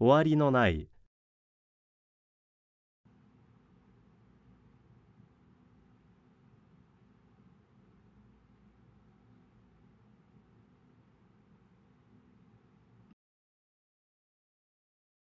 終わりのない